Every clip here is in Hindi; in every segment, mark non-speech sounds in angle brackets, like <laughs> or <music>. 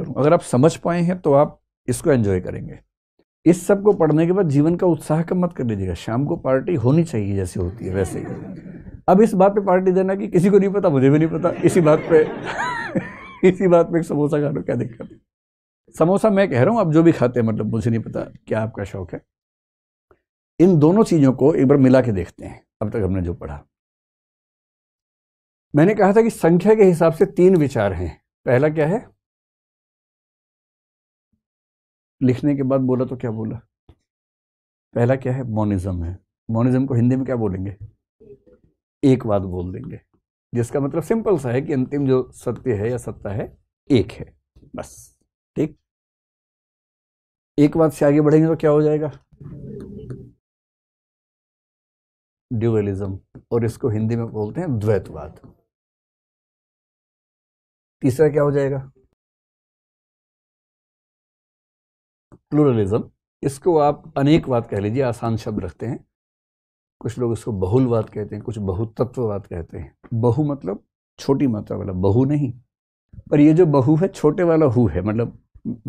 करूँ अगर आप समझ पाए हैं तो आप इसको एंजॉय करेंगे इस सब को पढ़ने के बाद जीवन का उत्साह कम मत कर दीजिएगा शाम को पार्टी होनी चाहिए जैसे होती है वैसे ही अब इस बात पे पार्टी देना कि किसी को नहीं पता मुझे भी नहीं पता इसी बात पे <laughs> इसी बात पे एक समोसा खा लो क्या दिक्कत है समोसा मैं कह रहा हूँ आप जो भी खाते हैं मतलब मुझे नहीं पता क्या आपका शौक है इन दोनों चीज़ों को एक बार मिला के देखते हैं अब तक हमने जो पढ़ा मैंने कहा था कि संख्या के हिसाब से तीन विचार हैं पहला क्या है लिखने के बाद बोला तो क्या बोला पहला क्या है मोनिज्म है मोनिज्म को हिंदी में क्या बोलेंगे एक बात बोल देंगे जिसका मतलब सिंपल सा है कि अंतिम जो सत्य है या सत्ता है एक है बस ठीक एक बात से आगे बढ़ेंगे तो क्या हो जाएगा ड्यूअलिज्म और इसको हिंदी में बोलते हैं द्वैतवाद तीसरा क्या हो जाएगा प्लूरलिज्म इसको आप अनेकवाद कह लीजिए आसान शब्द रखते हैं कुछ लोग इसको बहुलवाद कहते हैं कुछ बहुतत्ववाद कहते हैं बहु मतलब छोटी मात्रा वाला बहु नहीं पर ये जो बहु है छोटे वाला हु है मतलब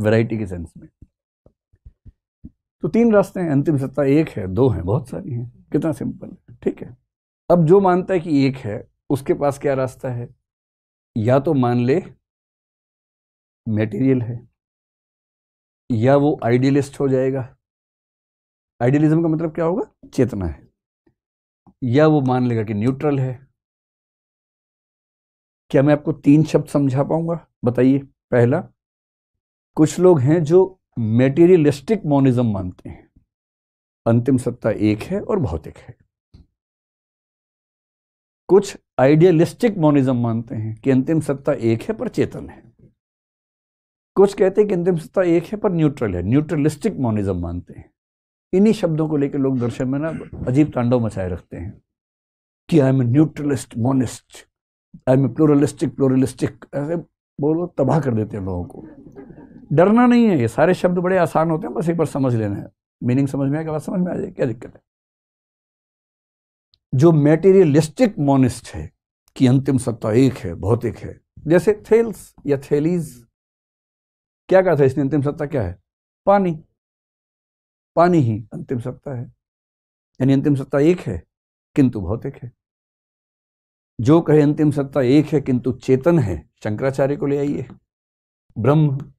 वैरायटी के सेंस में तो तीन रास्ते हैं अंतिम सत्ता एक है दो है बहुत सारी हैं कितना सिंपल है ठीक है अब जो मानता है कि एक है उसके पास क्या रास्ता है या तो मान ले मेटीरियल है या वो आइडियलिस्ट हो जाएगा आइडियलिज्म का मतलब क्या होगा चेतना है या वो मान लेगा कि न्यूट्रल है क्या मैं आपको तीन शब्द समझा पाऊंगा बताइए पहला कुछ लोग हैं जो मेटेरियलिस्टिक मोनिज्म मानते हैं अंतिम सत्ता एक है और भौतिक है कुछ आइडियलिस्टिक मोनिज्म मानते हैं कि अंतिम सत्ता एक है पर चेतन है कुछ कहते हैं कि अंतिम सत्ता एक है पर न्यूट्रल है न्यूट्रलिस्टिक मोनिज्म मानते हैं इन्हीं शब्दों को लेकर लोग दर्शन में ना अजीब तांडव मचाए रखते हैं कि I am a neutralist monist I am pluralistic pluralistic ऐसे बोलो तबाह कर देते हैं लोगों को डरना नहीं है ये सारे शब्द बड़े आसान होते हैं बस एक बार समझ लेना है मीनिंग समझ में आएगा समझ में आ जाए क्या दिक्कत है जो मेटेरियलिस्टिक मोनिस्ट है कि अंतिम सत्ता एक है भौतिक है जैसे थेल्स या थेलीज क्या कहा था इसने अंतिम सत्ता क्या है पानी पानी ही अंतिम सत्ता है यानी अंतिम सत्ता एक है किंतु भौतिक है जो कहे अंतिम सत्ता एक है किंतु चेतन है शंकराचार्य को ले आइए ब्रह्म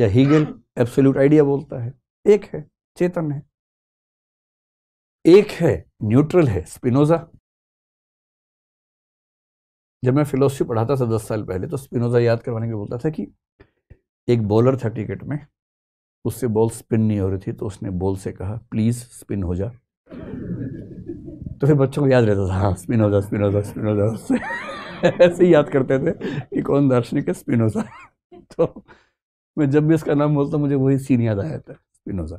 या हीगल एब्सोल्यूट आइडिया बोलता है एक है चेतन है एक है न्यूट्रल है स्पिनोजा जब मैं फिलोसफी पढ़ाता था दस साल पहले तो स्पिनोजा याद करवाने के बोलता था कि एक बॉलर था क्रिकेट में उससे बॉल स्पिन नहीं हो रही थी तो उसने बॉल से कहा प्लीज़ स्पिन हो जा तो फिर बच्चों को याद रहता था हाँ स्पिन हो जा स्पिन हो जा स्पिन हो जा उससे ऐसे ही याद करते थे कि कौन दार्शनिक है स्पिन हो जा तो मैं जब भी इसका नाम बोलता मुझे वही सीन याद आया था स्पिन हो जा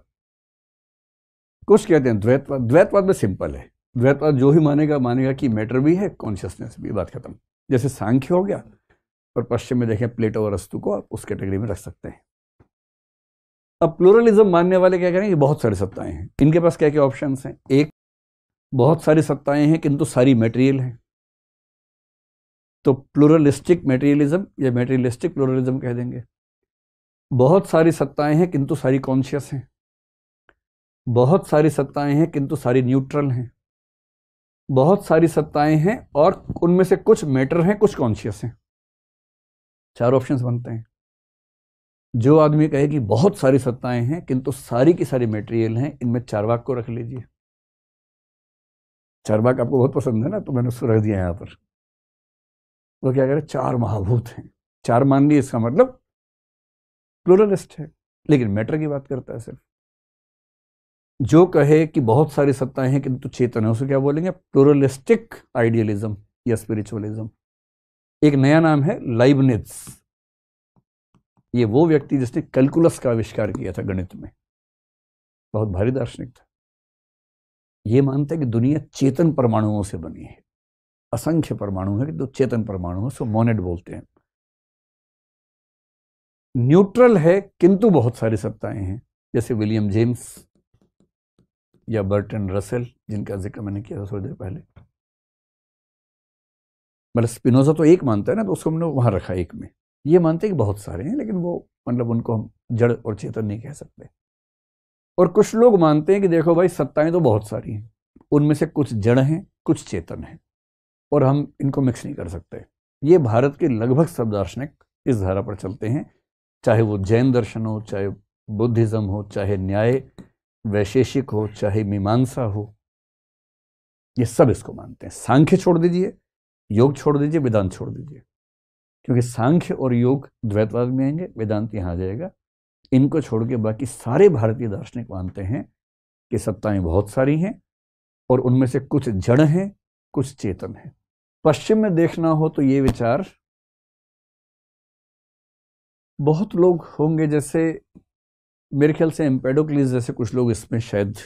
कुछ कहते हैं द्वैतवाद द्वैतवाद में सिंपल है द्वैतवाद जो ही मानेगा मानेगा कि मैटर भी है कॉन्शियसनेस भी बात खत्म जैसे सांख्य हो गया और पश्चिम में देखें प्लेटो और अस्तु को आप उस कैटेगरी में रख सकते हैं अब प्लोरलिज्म मानने वाले क्या करेंगे बहुत सारी सत्ताएं हैं इनके पास क्या क्या ऑप्शन हैं एक बहुत सारी सत्ताएं हैं किंतु सारी मेटेरियल हैं तो प्लूरलिस्टिक मेटेरियलिज्म या मेटेरियलिस्टिक प्लोरलिज्म कह देंगे बहुत सारी सत्ताएं हैं किंतु सारी कॉन्शियस हैं बहुत सारी सत्ताएं हैं किंतु सारी न्यूट्रल हैं बहुत सारी सत्ताएं हैं और उनमें से कुछ मैटर हैं कुछ कॉन्शियस हैं चार ऑप्शंस बनते हैं जो आदमी कहे कि बहुत सारी सत्ताएं हैं किंतु सारी की सारी मटेरियल हैं इनमें चारवाक को रख लीजिए चारवाक आपको बहुत पसंद है ना तो मैंने उसको रख दिया यहाँ पर वो क्या कह रहे चार महाभूत हैं चार मान लिए इसका मतलब प्लुरलिस्ट है लेकिन मैटर की बात करता है सिर्फ जो कहे कि बहुत सारी सत्ताएं हैं किंतु चेतन है उसे क्या बोलेंगे प्लुरलिस्टिक आइडियलिज्म या स्पिरिचुअलिज्म एक नया नाम है लाइबनिज ये वो व्यक्ति जिसने कैलकुलस का आविष्कार किया था गणित में बहुत भारी दार्शनिक था ये मानते हैं कि दुनिया चेतन परमाणुओं से बनी है असंख्य परमाणु है कि जो चेतन परमाणु है सो मोनेट बोलते हैं न्यूट्रल है किंतु बहुत सारी सत्ताएं हैं जैसे विलियम जेम्स या बर्टन रसेल जिनका जिक्र मैंने किया था थोड़ी देर पहले मतलब स्पिनोजा तो एक मानता है ना तो उसको हमने वहाँ रखा एक में ये मानते हैं कि बहुत सारे हैं लेकिन वो मतलब उनको हम जड़ और चेतन नहीं कह सकते और कुछ लोग मानते हैं कि देखो भाई सत्ताएं तो बहुत सारी हैं उनमें से कुछ जड़ हैं कुछ चेतन हैं और हम इनको मिक्स नहीं कर सकते ये भारत के लगभग सब दार्शनिक इस धारा पर चलते हैं चाहे वो जैन दर्शन हो चाहे बुद्धिज़्म हो चाहे न्याय वैशेषिक हो चाहे मीमांसा हो ये सब इसको मानते हैं सांख्य छोड़ दीजिए योग छोड़ दीजिए वेदांत छोड़ दीजिए क्योंकि सांख्य और योग द्वैतवाद में आएंगे वेदांत यहाँ आ जाएगा इनको छोड़ के बाकी सारे भारतीय दार्शनिक मानते हैं कि सत्ताएं बहुत सारी हैं और उनमें से कुछ जड़ हैं कुछ चेतन हैं पश्चिम में देखना हो तो ये विचार बहुत लोग होंगे जैसे मेरे ख्याल से एम्पेडोक्लीस जैसे कुछ लोग इसमें शायद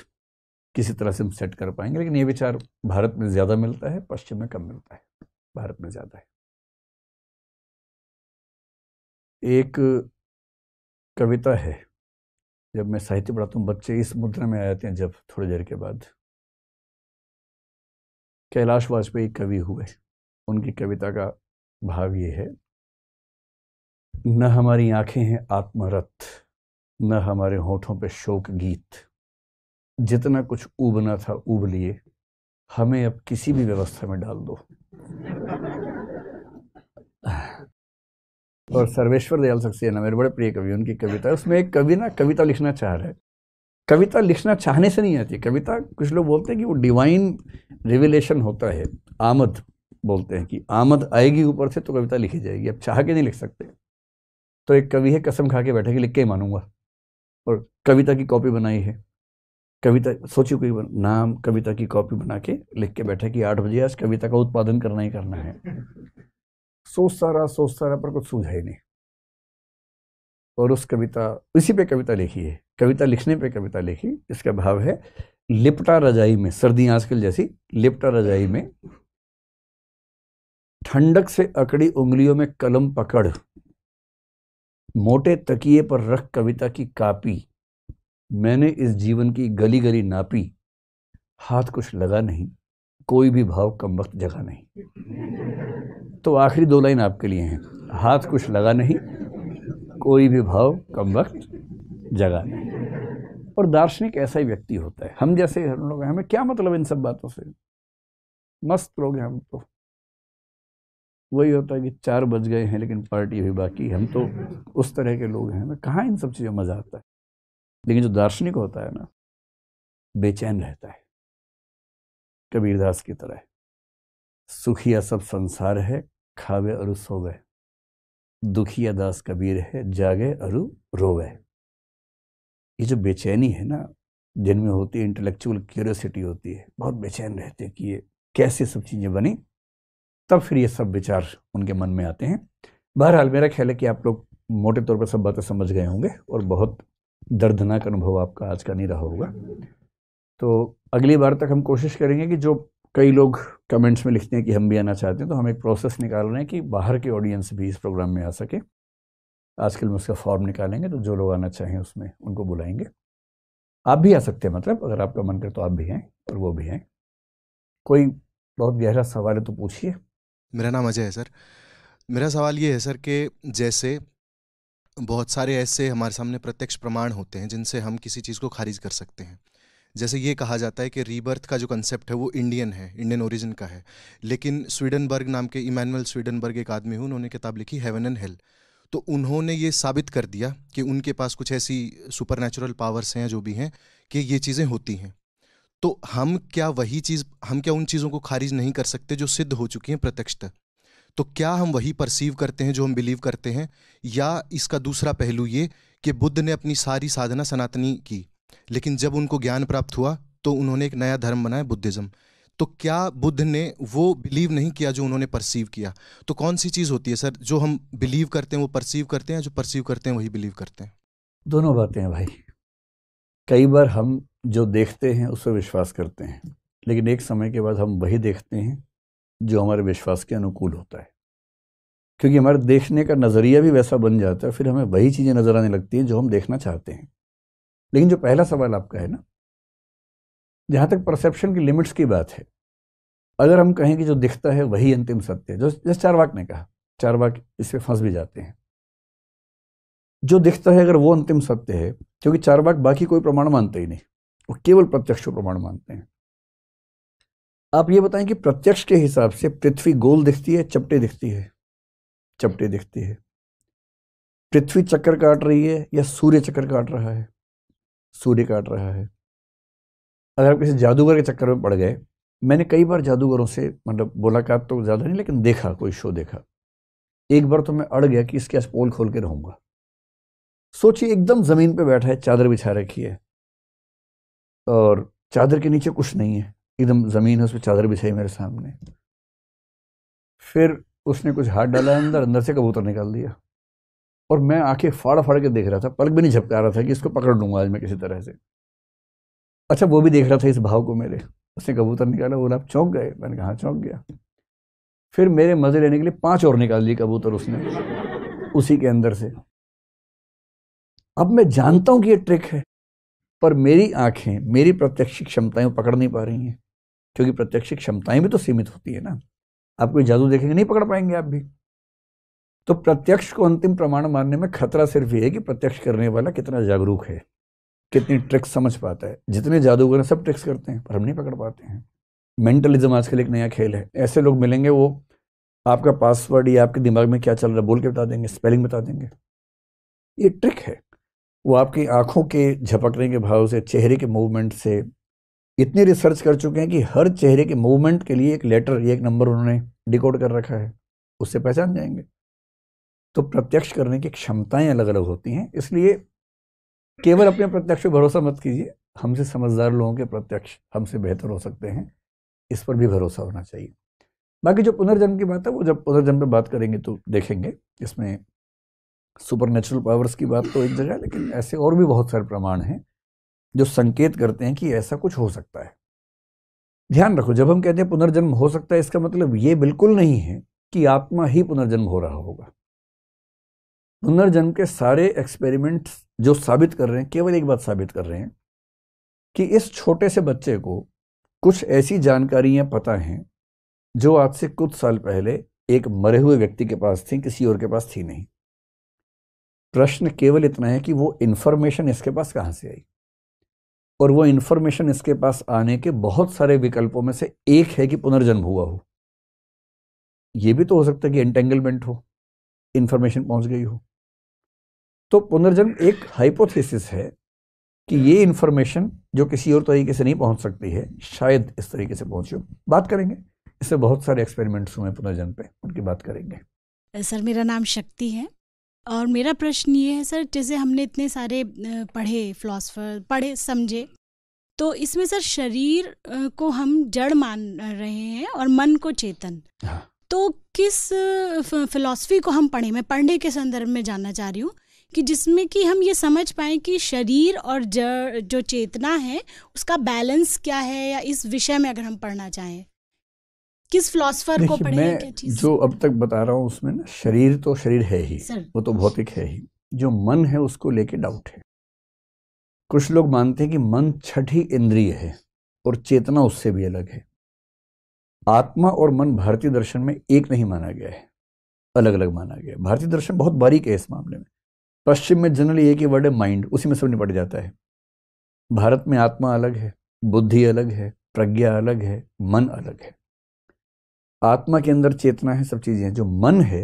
किसी तरह से हम सेट कर पाएंगे लेकिन ये विचार भारत में ज़्यादा मिलता है पश्चिम में कम मिलता है भारत में ज़्यादा है एक कविता है जब मैं साहित्य पढ़ाता हूँ बच्चे इस मुद्रा में आ जाते हैं जब थोड़ी देर के बाद कैलाश वाजपेयी कवि हुए उनकी कविता का भाव ये है न हमारी आंखें हैं आत्मरथ न हमारे होठों पे शोक गीत जितना कुछ उबना था उब लिए हमें अब किसी भी व्यवस्था में डाल दो और सर्वेश्वर दयाल सक्सेना मेरे बड़े प्रिय कवि उनकी कविता है उसमें एक कवि ना कविता लिखना चाह रहा है कविता लिखना चाहने से नहीं आती कविता कुछ लोग बोलते हैं कि वो डिवाइन रिविलेशन होता है आमद बोलते हैं कि आमद आएगी ऊपर से तो कविता लिखी जाएगी अब चाह के नहीं लिख सकते तो एक कवि है कसम खा के बैठे कि लिख के ही मानूंगा और कविता की कॉपी बनाई है कविता सोची कोई नाम कविता की कॉपी बना के लिख के बैठे कि आठ बजे आज कविता का उत्पादन करना ही करना है सोचता रहा सोचता रहा पर कुछ सूझा ही नहीं और उस कविता इसी पे कविता लिखी है कविता लिखने पे कविता लिखी इसका भाव है लिपटा रजाई में सर्दी आजकल जैसी लिपटा रजाई में ठंडक से अकड़ी उंगलियों में कलम पकड़ मोटे तकिए पर रख कविता की कापी मैंने इस जीवन की गली गली नापी हाथ कुछ लगा नहीं कोई भी भाव कम वक्त जगा नहीं तो आखिरी दो लाइन आपके लिए हैं हाथ कुछ लगा नहीं कोई भी भाव कम वक्त जगा नहीं और दार्शनिक ऐसा ही व्यक्ति होता है हम जैसे हम लोग हमें क्या मतलब इन सब बातों से मस्त लोग हैं हम तो वही होता है कि चार बज गए हैं लेकिन पार्टी हुई बाकी हम तो उस तरह के लोग हैं हमें कहाँ इन सब चीज़ों में मज़ा आता है लेकिन जो दार्शनिक होता है ना बेचैन रहता है कबीरदास की तरह सुखिया सब संसार है खावे और सोवे दुखिया दास कबीर है जागे और रोवे ये जो बेचैनी है ना जिनमें होती है इंटेलेक्चुअल क्यूरियोसिटी होती है बहुत बेचैन रहते हैं कि ये कैसे सब चीज़ें बनी तब फिर ये सब विचार उनके मन में आते हैं बहरहाल मेरा ख्याल है कि आप लोग मोटे तौर पर सब बातें समझ गए होंगे और बहुत दर्दनाक अनुभव आपका आज का नहीं रहा होगा तो अगली बार तक हम कोशिश करेंगे कि जो कई लोग कमेंट्स में लिखते हैं कि हम भी आना चाहते हैं तो हम एक प्रोसेस निकाल रहे हैं कि बाहर के ऑडियंस भी इस प्रोग्राम में आ सके आजकल में उसका फॉर्म निकालेंगे तो जो लोग आना चाहें उसमें उनको बुलाएंगे आप भी आ सकते हैं मतलब अगर आपका मन करे तो आप भी हैं और वो भी हैं कोई बहुत गहरा सवाल है तो पूछिए मेरा नाम अजय है सर मेरा सवाल ये है सर कि जैसे बहुत सारे ऐसे हमारे सामने प्रत्यक्ष प्रमाण होते हैं जिनसे हम किसी चीज़ को खारिज कर सकते हैं जैसे ये कहा जाता है कि रीबर्थ का जो कंसेप्ट है वो इंडियन है इंडियन ओरिजिन का है लेकिन स्वीडनबर्ग नाम के इमानुअल स्वीडनबर्ग एक आदमी हूँ उन्होंने किताब लिखी हेवन एंड हेल तो उन्होंने ये साबित कर दिया कि उनके पास कुछ ऐसी सुपर पावर्स हैं जो भी हैं कि ये चीज़ें होती हैं तो हम क्या वही चीज़ हम क्या उन चीज़ों को खारिज नहीं कर सकते जो सिद्ध हो चुकी हैं प्रत्यक्षतः तो क्या हम वही परसीव करते हैं जो हम बिलीव करते हैं या इसका दूसरा पहलू ये कि बुद्ध ने अपनी सारी साधना सनातनी की लेकिन जब उनको ज्ञान प्राप्त हुआ तो उन्होंने एक नया धर्म बनाया बुद्धिज़्म तो क्या बुद्ध ने वो बिलीव नहीं किया जो उन्होंने परसीव किया तो कौन सी चीज़ होती है सर जो हम बिलीव करते हैं वो परसीव करते हैं जो परसीव करते हैं वही बिलीव करते हैं दोनों बातें हैं भाई कई बार हम जो देखते हैं उस पर विश्वास करते हैं लेकिन एक समय के बाद हम वही देखते हैं जो हमारे विश्वास के अनुकूल होता है क्योंकि हमारे देखने का नज़रिया भी वैसा बन जाता है फिर हमें वही चीज़ें नज़र आने लगती हैं जो हम देखना चाहते हैं लेकिन जो पहला सवाल आपका है ना जहां तक परसेप्शन की लिमिट्स की बात है अगर हम कहें कि जो दिखता है वही अंतिम सत्य है जो जैसे चारवाक ने कहा चारवाक इसमें फंस भी जाते हैं जो दिखता है अगर वो अंतिम सत्य है क्योंकि चारवाक बाकी कोई प्रमाण मानते ही नहीं वो केवल प्रत्यक्ष प्रमाण मानते हैं आप ये बताएं कि प्रत्यक्ष के हिसाब से पृथ्वी गोल दिखती है चपटे दिखती है चपटे दिखती है पृथ्वी चक्कर काट रही है या सूर्य चक्कर काट रहा है सूर्य काट रहा है अगर आप किसी जादूगर के चक्कर में पड़ गए मैंने कई बार जादूगरों से मतलब मुलाकात तो ज़्यादा नहीं लेकिन देखा कोई शो देखा एक बार तो मैं अड़ गया कि इसके पोल खोल के रहूँगा सोचिए एकदम ज़मीन पे बैठा है चादर बिछा रखी है और चादर के नीचे कुछ नहीं है एकदम ज़मीन है उस पर चादर बिछाई मेरे सामने फिर उसने कुछ हाथ डाला अंदर अंदर से कबूतर निकाल दिया और मैं आंखें फाड़ फाड़ के देख रहा था पलक भी नहीं झपका रहा था कि इसको पकड़ लूंगा आज मैं किसी तरह से अच्छा वो भी देख रहा था इस भाव को मेरे उसने कबूतर निकाला बोला आप चौंक गए मैंने कहा हाँ, चौंक गया फिर मेरे मज़े लेने के लिए पांच और निकाल लिए कबूतर उसने उसी के अंदर से अब मैं जानता हूं कि ये ट्रिक है पर मेरी आंखें मेरी प्रत्यक्ष क्षमताएं पकड़ नहीं पा रही हैं क्योंकि प्रत्यक्षिक क्षमताएं भी तो सीमित होती है ना आप कोई जादू देखेंगे नहीं पकड़ पाएंगे आप भी तो प्रत्यक्ष को अंतिम प्रमाण मानने में खतरा सिर्फ ये है कि प्रत्यक्ष करने वाला कितना जागरूक है कितनी ट्रिक्स समझ पाता है जितने जादूगर हैं सब ट्रिक्स करते हैं पर हम नहीं पकड़ पाते हैं मेंटलिज्म आजकल एक नया खेल है ऐसे लोग मिलेंगे वो आपका पासवर्ड या आपके दिमाग में क्या चल रहा है बोल के बता देंगे स्पेलिंग बता देंगे ये ट्रिक है वो आपकी आंखों के झपकने के भाव से चेहरे के मूवमेंट से इतनी रिसर्च कर चुके हैं कि हर चेहरे के मूवमेंट के लिए एक लेटर या एक नंबर उन्होंने डिकोड कर रखा है उससे पहचान जाएंगे तो प्रत्यक्ष करने की क्षमताएं अलग अलग होती हैं इसलिए केवल अपने प्रत्यक्ष पर भरोसा मत कीजिए हमसे समझदार लोगों के प्रत्यक्ष हमसे बेहतर हो सकते हैं इस पर भी भरोसा होना चाहिए बाकी जो पुनर्जन्म की बात है वो जब पुनर्जन्म पर बात करेंगे तो देखेंगे इसमें सुपर नेचुरल पावर्स की बात तो एक जगह लेकिन ऐसे और भी बहुत सारे प्रमाण हैं जो संकेत करते हैं कि ऐसा कुछ हो सकता है ध्यान रखो जब हम कहते हैं पुनर्जन्म हो सकता है इसका मतलब ये बिल्कुल नहीं है कि आत्मा ही पुनर्जन्म हो रहा होगा पुनर्जन्म के सारे एक्सपेरिमेंट्स जो साबित कर रहे हैं केवल एक बात साबित कर रहे हैं कि इस छोटे से बच्चे को कुछ ऐसी जानकारियां पता हैं जो आज से कुछ साल पहले एक मरे हुए व्यक्ति के पास थी किसी और के पास थी नहीं प्रश्न केवल इतना है कि वो इन्फॉर्मेशन इसके पास कहाँ से आई और वो इन्फॉर्मेशन इसके पास आने के बहुत सारे विकल्पों में से एक है कि पुनर्जन्म हुआ हो ये भी तो हो सकता है कि एंटेंगलमेंट हो इन्फॉर्मेशन पहुंच गई हो तो पुनर्जन्म एक हाइपोथेसिस है कि ये इन्फॉर्मेशन जो किसी और तरीके से नहीं पहुंच सकती है शायद इस तरीके से पहुंचो बात करेंगे इससे बहुत सारे एक्सपेरिमेंट्स हुए पुनर्जन्म पे उनकी बात करेंगे सर मेरा नाम शक्ति है और मेरा प्रश्न ये है सर जैसे हमने इतने सारे पढ़े फिलोसफर पढ़े समझे तो इसमें सर शरीर को हम जड़ मान रहे हैं और मन को चेतन हाँ। तो किस फिलॉसफी को हम पढ़े मैं पढ़ने के संदर्भ में जानना चाह रही हूँ कि जिसमें कि हम ये समझ पाए कि शरीर और जड़ जो चेतना है उसका बैलेंस क्या है या इस विषय में अगर हम पढ़ना चाहें किस फिलोसफर को पढ़ें मैं क्या जो अब तक बता रहा हूँ उसमें ना शरीर तो शरीर है ही वो तो भौतिक है ही जो मन है उसको लेके डाउट है कुछ लोग मानते हैं कि मन छठी इंद्रिय है और चेतना उससे भी अलग है आत्मा और मन भारतीय दर्शन में एक नहीं माना गया है अलग अलग माना गया है भारतीय दर्शन बहुत बारीक है इस मामले में पश्चिम में जनरली एक ही वर्ड है माइंड उसी में सब निपट जाता है भारत में आत्मा अलग है बुद्धि अलग है प्रज्ञा अलग है मन अलग है आत्मा के अंदर चेतना है सब चीज़ें हैं जो मन है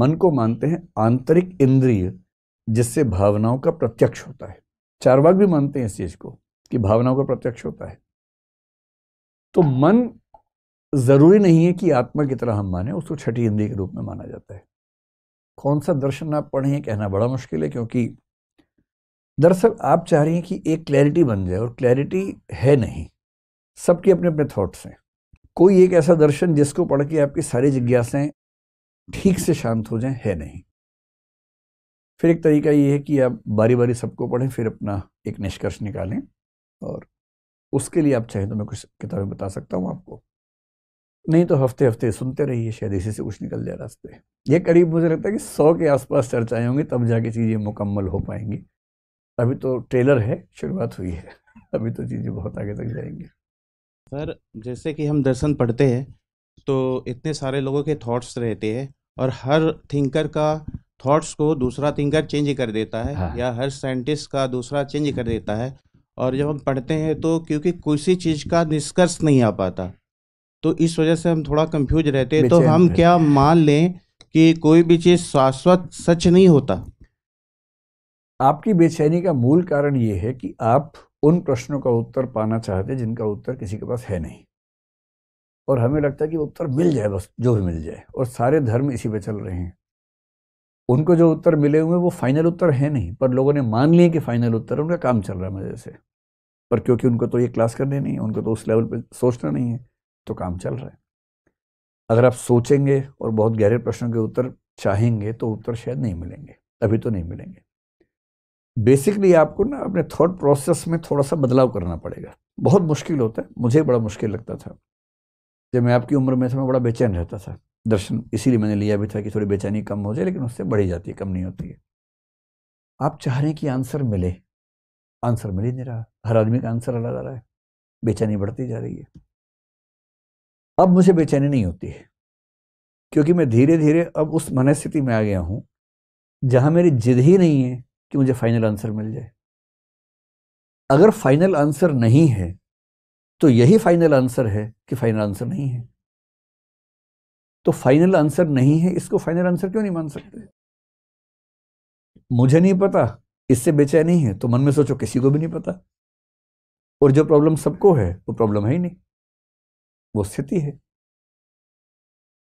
मन को मानते हैं आंतरिक इंद्रिय जिससे भावनाओं का प्रत्यक्ष होता है चारवाक भी मानते हैं इस चीज़ को कि भावनाओं का प्रत्यक्ष होता है तो मन ज़रूरी नहीं है कि आत्मा की तरह हम माने उसको छठी इंद्रिय के रूप में माना जाता है कौन सा दर्शन आप पढ़ें कहना बड़ा मुश्किल है क्योंकि दरअसल आप चाह रही हैं कि एक क्लैरिटी बन जाए और क्लैरिटी है नहीं सबके अपने अपने थॉट्स हैं कोई एक ऐसा दर्शन जिसको पढ़ के आपकी सारी जिज्ञासाएं ठीक से शांत हो जाएं है नहीं फिर एक तरीका ये है कि आप बारी बारी सबको पढ़ें फिर अपना एक निष्कर्ष निकालें और उसके लिए आप चाहें तो मैं कुछ किताबें बता सकता हूँ आपको नहीं तो हफ्ते हफ्ते सुनते रहिए शायद इसी से कुछ निकल जाए रास्ते ये करीब मुझे लगता है कि सौ के आसपास चर्चाएं होंगी तब जाके चीज़ें मुकम्मल हो पाएंगी अभी तो ट्रेलर है शुरुआत हुई है <laughs> अभी तो चीज़ें बहुत आगे तक जाएंगी सर जैसे कि हम दर्शन पढ़ते हैं तो इतने सारे लोगों के थॉट्स रहते हैं और हर थिंकर का थॉट्स को दूसरा थिंकर चेंज कर देता है हाँ। या हर साइंटिस्ट का दूसरा चेंज कर देता है और जब हम पढ़ते हैं तो क्योंकि किसी चीज़ का निष्कर्ष नहीं आ पाता तो इस वजह से हम थोड़ा कंफ्यूज रहते हैं तो हम क्या मान लें कि कोई भी चीज़ शाश्वत सच नहीं होता आपकी बेचैनी का मूल कारण ये है कि आप उन प्रश्नों का उत्तर पाना चाहते हैं जिनका उत्तर किसी के पास है नहीं और हमें लगता है कि उत्तर मिल जाए बस जो भी मिल जाए और सारे धर्म इसी पे चल रहे हैं उनको जो उत्तर मिले हुए वो फाइनल उत्तर है नहीं पर लोगों ने मान लिया कि फाइनल उत्तर उनका काम चल रहा है मजे से पर क्योंकि उनको तो ये क्लास करने नहीं है उनको तो उस लेवल पर सोचना नहीं है तो काम चल रहा है अगर आप सोचेंगे और बहुत गहरे प्रश्नों के उत्तर चाहेंगे तो उत्तर शायद नहीं मिलेंगे अभी तो नहीं मिलेंगे बेसिकली आपको ना अपने थॉट प्रोसेस में थोड़ा सा बदलाव करना पड़ेगा बहुत मुश्किल होता है मुझे बड़ा मुश्किल लगता था जब मैं आपकी उम्र में था मैं बड़ा बेचैन रहता था दर्शन इसीलिए मैंने लिया भी था कि थोड़ी बेचैनी कम हो जाए लेकिन उससे बढ़ी जाती है कम नहीं होती है आप चाह रहे हैं कि आंसर मिले आंसर मिल ही नहीं रहा हर आदमी का आंसर अलग आ रहा है बेचैनी बढ़ती जा रही है अब मुझे बेचैनी नहीं होती है क्योंकि मैं धीरे धीरे अब उस मनस्थिति में आ गया हूँ जहाँ मेरी जिद ही नहीं है कि मुझे फाइनल आंसर मिल जाए अगर फाइनल आंसर नहीं है तो यही फाइनल आंसर है कि फाइनल आंसर नहीं है तो फाइनल आंसर नहीं है इसको फाइनल आंसर क्यों नहीं मान सकते मुझे नहीं पता इससे बेचैनी है तो मन में सोचो किसी को भी नहीं पता और जो प्रॉब्लम सबको है वो प्रॉब्लम है ही नहीं वो स्थिति है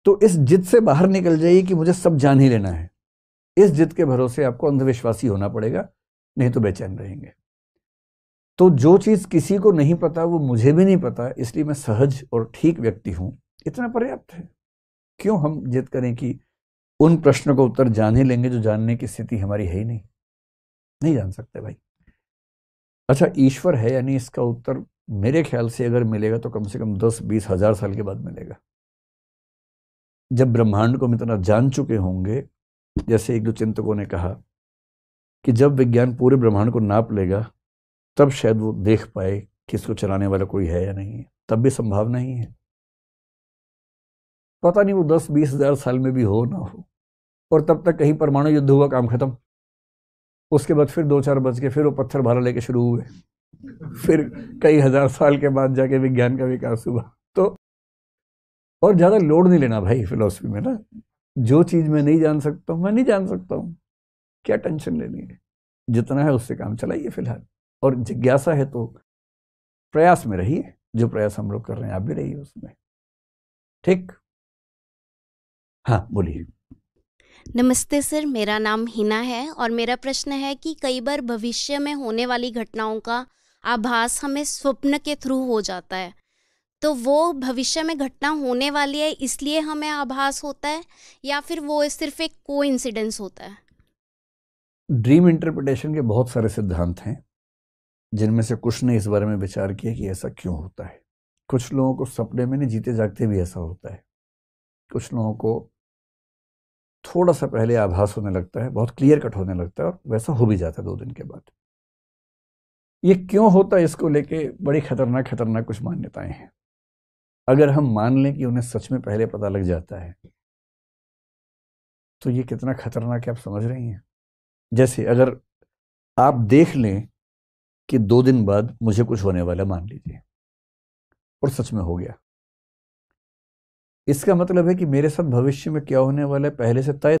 तो इस जिद से बाहर निकल जाइए कि मुझे सब जान ही लेना है इस जिद के भरोसे आपको अंधविश्वासी होना पड़ेगा नहीं तो बेचैन रहेंगे तो जो चीज़ किसी को नहीं पता वो मुझे भी नहीं पता इसलिए मैं सहज और ठीक व्यक्ति हूं इतना पर्याप्त है क्यों हम जिद करें कि उन प्रश्नों का उत्तर जान ही लेंगे जो जानने की स्थिति हमारी है ही नहीं नहीं जान सकते भाई अच्छा ईश्वर है यानी इसका उत्तर मेरे ख्याल से अगर मिलेगा तो कम से कम दस बीस हज़ार साल के बाद मिलेगा जब ब्रह्मांड को हम इतना जान चुके होंगे जैसे एक दो चिंतकों ने कहा कि जब विज्ञान पूरे ब्रह्मांड को नाप लेगा तब शायद वो देख पाए कि इसको चलाने वाला कोई है या नहीं है तब भी संभव नहीं है पता नहीं वो दस बीस हजार साल में भी हो ना हो और तब तक कहीं परमाणु युद्ध हुआ काम खत्म उसके बाद फिर दो चार बज के फिर वो पत्थर भाड़ा लेके शुरू हुए फिर कई हज़ार साल के बाद जाके विज्ञान का विकास हुआ तो और ज़्यादा लोड नहीं लेना भाई फिलोसफी में ना जो चीज़ मैं नहीं जान सकता हूं मैं नहीं जान सकता हूं क्या टेंशन लेनी है जितना है उससे काम चलाइए फिलहाल और जिज्ञासा है तो प्रयास में रहिए जो प्रयास हम लोग कर रहे हैं आप भी रहिए उसमें ठीक हाँ बोलिए नमस्ते सर मेरा नाम हिना है और मेरा प्रश्न है कि कई बार भविष्य में होने वाली घटनाओं का आभास हमें स्वप्न के थ्रू हो जाता है तो वो भविष्य में घटना होने वाली है इसलिए हमें आभास होता है या फिर वो सिर्फ एक को होता है ड्रीम इंटरप्रिटेशन के बहुत सारे सिद्धांत हैं जिनमें से कुछ ने इस बारे में विचार किया कि ऐसा क्यों होता है कुछ लोगों को सपने में नहीं जीते जागते भी ऐसा होता है कुछ लोगों को थोड़ा सा पहले आभास होने लगता है बहुत क्लियर कट होने लगता है और वैसा हो भी जाता है दो दिन के बाद ये क्यों होता है इसको लेके बड़ी खतरनाक खतरनाक कुछ मान्यताएं हैं अगर हम मान लें कि उन्हें सच में पहले पता लग जाता है तो ये कितना खतरनाक है आप समझ रही हैं जैसे अगर आप देख लें कि दो दिन बाद मुझे कुछ होने वाला मान लीजिए और सच में हो गया इसका मतलब है कि मेरे साथ भविष्य में क्या होने वाला है पहले से तय